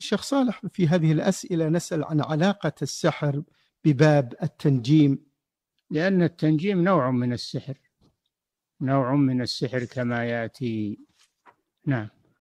الشيخ صالح في هذه الأسئلة نسأل عن علاقة السحر بباب التنجيم لأن التنجيم نوع من السحر نوع من السحر كما يأتي نعم